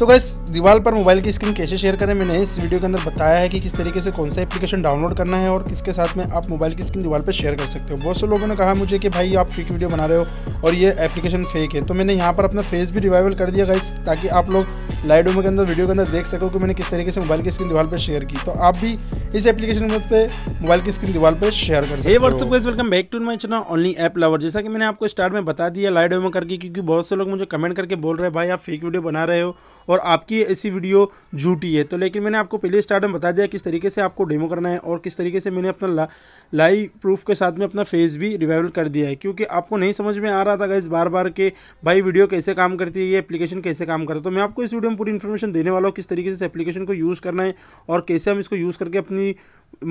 तो गैस दीवार पर मोबाइल की स्क्रीन कैसे शेयर करें मैंने इस वीडियो के अंदर बताया है कि किस तरीके से कौन सा एप्लीकेशन डाउनलोड करना है और किसके साथ में आप मोबाइल की स्क्रीन दीवार पर शेयर कर सकते हो बहुत से लोगों ने कहा मुझे कि भाई आप फेक वीडियो बना रहे हो और ये एप्लीकेशन फेक है तो मैंने यहाँ पर अपना फेस भी रिवाइवल कर दिया गैस ताकि आप लोग लाइट के अंदर वीडियो के अंदर देख सको कि मैंने किस तरीके से मोबाइल की स्क्रीन दीवार पर शेयर की तो आप भी इस एप्लीकेशन पे मोबाइल की स्क्रीन दीवार पर शेयर कर सकते WhatsApp guys welcome back to my channel only app lover जैसा कि मैंने आपको स्टार्ट में बता दिया लाइट करके क्योंकि बहुत से लोग मुझे कमेंट करके बोल रहे हैं भाई आप फेक वीडियो बना रहे हो और आपकी ऐसी वीडियो झूठी है तो लेकिन मैंने आपको पहले स्टार्ट में बता दिया किस तरीके से आपको डेमो करना है और किस तरीके से मैंने अपना ला, लाइव प्रूफ के साथ में अपना फेस भी रिवाइवल कर दिया है क्योंकि आपको नहीं समझ में आ रहा था इस बार बार के भाई वीडियो कैसे काम करती है ये एप्लीकेशन कैसे काम करता है तो मैं आपको इस वीडियो में पूरी इन्फॉर्मेशन देने वाला हूँ किस तरीके से एप्लीकेशन को यूज़ करना है और कैसे हम इसको यूज़ करके अपनी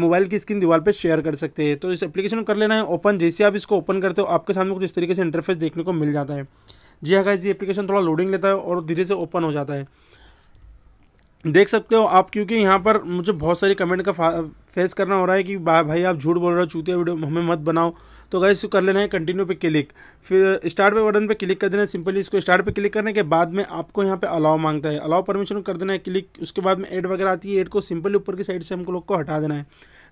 मोबाइल की स्क्रीन दीवार पर शेयर कर सकते हैं तो इस एप्लीकेशन को कर लेना है ओपन जैसे आप इसको ओपन करते हो आपके सामने कुछ इस तरीके से इंटरफेस देखने को मिल जाता है जी हाँ गाइज ये एप्लीकेशन थोड़ा लोडिंग लेता है और धीरे से ओपन हो जाता है देख सकते हो आप क्योंकि यहाँ पर मुझे बहुत सारी कमेंट का फेस करना हो रहा है कि भाई आप झूठ बोल रहे हो चूतिया वीडियो हमें मत बनाओ तो गैस कर लेना है कंटिन्यू पे क्लिक फिर स्टार्ट पे बटन पे क्लिक कर देना है सिंपली इसको स्टार्ट पे क्लिक करने के बाद में आपको यहाँ पे अलाउ मांगता है अलाउ परमिशन कर देना है क्लिक उसके बाद में एड वगैरह आती है एड को सिंपली ऊपर की साइड से हमको लोग को हटा देना है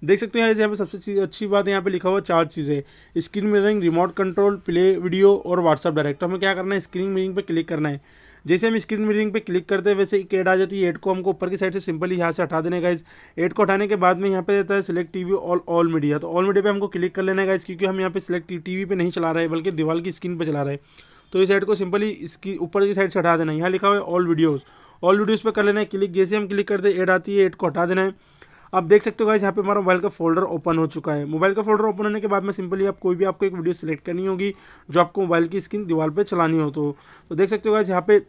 देख सकते हो यहाँ पर सबसे अच्छी बात यहाँ पर लिखा हुआ चार चीज़ें screen mirroring remote control play video और व्हाट्सअप डायरेक्ट तो हमें क्या करना है स्क्रीन मिररिंग पर क्लिक करना है जैसे हम स्क्रीन मिररिंग पर क्लिक करते हैं वैसे एक एड आ जाती है एड को हम हमको ऊपर की साइड से सिंपली यहाँ से हटा देने गाइज एट को हटाने के बाद में यहाँ पे देता है select TV all all media तो ऑल मीडिया पे हमको क्लिक कर लेना है क्योंकि हम यहाँ पे सिलेक्ट टीवी पे नहीं चला रहे बल्कि दीवार की स्क्रीन पे चला रहे तो इस साइड को सिंपली इसकी ऊपर की साइड से हटा देना है यहाँ लिखा हुआ है ऑल वीडियोज़ ऑल वीडियोज़ पर कर लेना है क्लिक जैसे हम क्लिक करते एड आती है एट को हटा देना है आप देख सकते हो गाइज यहाँ पे हमारा मोबाइल का फोल्डर ओपन हो चुका है मोबाइल का फोल्डर ओपन होने के बाद में सिंपली आप कोई भी आपको एक वीडियो सेलेक्ट करनी होगी जो आपको मोबाइल की स्क्रीन दीवार पे चलानी हो तो, तो देख सकते हो गाइज यहाँ पे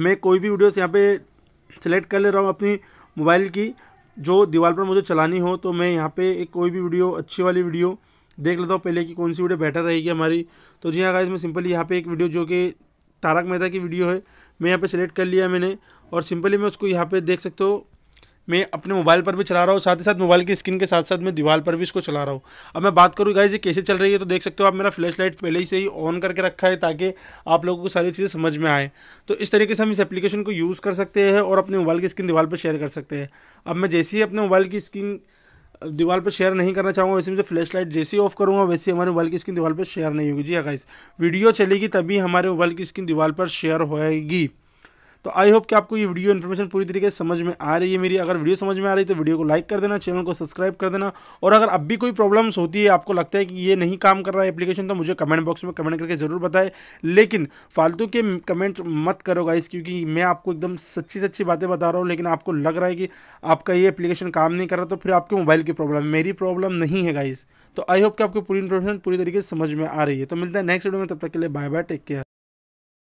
मैं कोई भी वीडियोस यहाँ पे सेलेक्ट कर ले रहा हूँ अपनी मोबाइल की जो दीवार पर मुझे चलानी हो तो मैं यहाँ पे एक कोई भी वीडियो अच्छी वाली वीडियो देख लेता हूँ पहले कि कौन सी वीडियो बेटर रहेगी हमारी तो जी हाँ गाइज मैं सिंपली यहाँ पे एक वीडियो जो कि तारक मेहता की वीडियो है मैं यहाँ पे सेलेक्ट कर लिया मैंने और सिंपली मैं उसको यहाँ पे देख सकता हूँ मैं अपने मोबाइल पर भी चला रहा हूँ साथ ही साथ मोबाइल की स्क्रीन के साथ साथ मैं दीवार पर भी इसको चला रहा हूँ अब मैं बात करूँ गाइज ये कैसे चल रही है तो देख सकते हो आप मेरा फ्लैश लाइट पहले ही से ही ऑन करके रखा है ताकि आप लोगों को सारी चीज़ें समझ में आए तो इस तरीके से हम इस एप्लीकेशन को यूज़ कर सकते हैं और अपने मोबाइल की स्क्रीन दीवार पर शेयर कर सकते हैं अब मैं जैसे ही अपने मोबाइल की स्क्रीन दीवार पर शेयर नहीं करना चाहूँगा वैसे मुझे फ्लैश लाइट जैसे ही ऑफ करूँगा वैसे हमारे मोबाइल की स्क्रीन दीवार पर शेयर नहीं होगी जी अगर हाँ वीडियो चलेगी तभी हमारे मोबाइल की स्क्रीन दीवार पर शेयर होएगी तो आई होप कि आपको ये वीडियो इन्फॉर्मेशन पूरी तरीके से समझ में आ रही है मेरी अगर वीडियो समझ में आ रही है तो वीडियो को लाइक कर देना चैनल को सब्सक्राइब कर देना और अगर अब भी कोई प्रॉब्लम्स होती है आपको लगता है कि ये नहीं काम कर रहा है एप्लीकेशन तो मुझे कमेंट बॉक्स में कमेंट करके ज़रूर बताएं लेकिन फालतू के कमेंट मत करो गाइस क्योंकि मैं आपको एकदम सच्ची सच्ची बातें बता रहा हूँ लेकिन आपको लग रहा है कि आपका ये एप्लीकेशन काम नहीं कर रहा तो फिर आपके मोबाइल की प्रॉब्लम मेरी प्रॉब्लम नहीं है गाइस तो आई होप कि आपको पूरी इन्फॉर्मेशन पूरी तरीके से समझ में आ रही है तो मिलता है नेक्स्ट वीडियो में तब तक के लिए बाय बाय टेक केयर